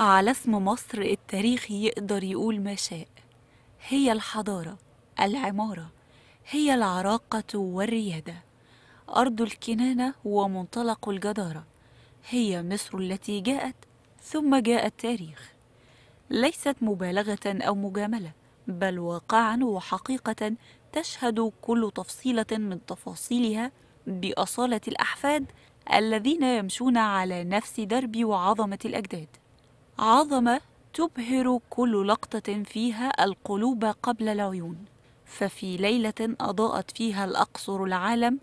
على اسم مصر التاريخ يقدر يقول ما شاء هي الحضارة العمارة هي العراقة والريادة أرض الكنانة ومنطلق الجدارة هي مصر التي جاءت ثم جاء التاريخ ليست مبالغة أو مجاملة بل واقعا وحقيقة تشهد كل تفصيلة من تفاصيلها بأصالة الأحفاد الذين يمشون على نفس درب وعظمة الأجداد عظمة تبهر كل لقطة فيها القلوب قبل العيون ففي ليلة أضاءت فيها الأقصر العالم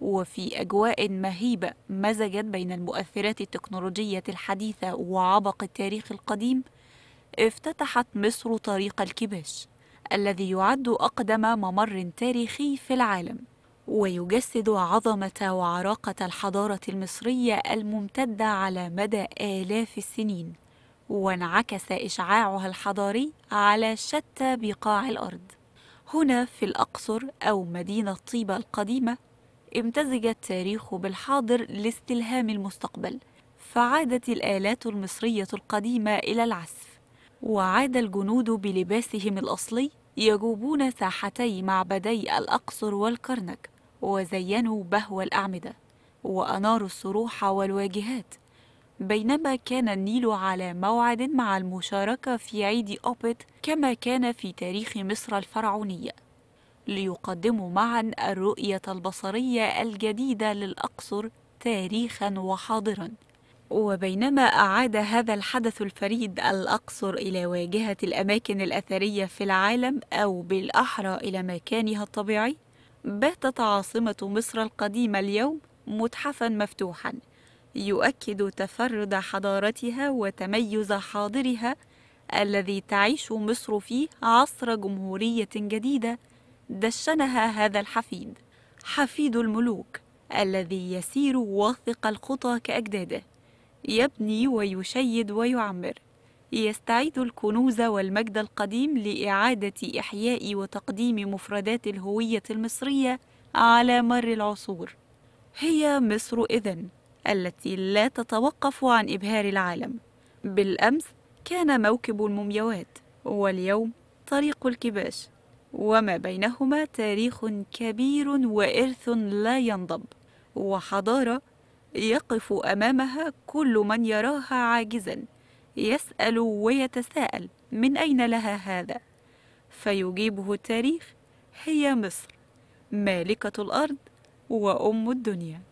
وفي أجواء مهيبة مزجت بين المؤثرات التكنولوجية الحديثة وعبق التاريخ القديم افتتحت مصر طريق الكباش الذي يعد أقدم ممر تاريخي في العالم ويجسد عظمة وعراقة الحضارة المصرية الممتدة على مدى آلاف السنين وانعكس إشعاعها الحضاري على شتى بقاع الأرض هنا في الأقصر أو مدينة طيبة القديمة امتزج التاريخ بالحاضر لاستلهام المستقبل فعادت الآلات المصرية القديمة إلى العزف وعاد الجنود بلباسهم الأصلي يجوبون ساحتي معبدي الأقصر والكرنك وزينوا بهو الأعمدة وأناروا الصروح والواجهات بينما كان النيل على موعد مع المشاركة في عيد أوبت كما كان في تاريخ مصر الفرعونية ليقدموا معا الرؤية البصرية الجديدة للأقصر تاريخا وحاضرا وبينما أعاد هذا الحدث الفريد الأقصر إلى واجهة الأماكن الأثرية في العالم أو بالأحرى إلى مكانها الطبيعي باتت عاصمة مصر القديمة اليوم متحفا مفتوحا يؤكد تفرد حضارتها وتميز حاضرها الذي تعيش مصر فيه عصر جمهورية جديدة دشنها هذا الحفيد حفيد الملوك الذي يسير واثق الخطى كأجداده يبني ويشيد ويعمر يستعيد الكنوز والمجد القديم لإعادة إحياء وتقديم مفردات الهوية المصرية على مر العصور هي مصر إذن التي لا تتوقف عن إبهار العالم بالأمس كان موكب المومياوات واليوم طريق الكباش وما بينهما تاريخ كبير وإرث لا ينضب وحضارة يقف أمامها كل من يراها عاجزا يسأل ويتساءل من أين لها هذا فيجيبه التاريخ هي مصر مالكة الأرض وأم الدنيا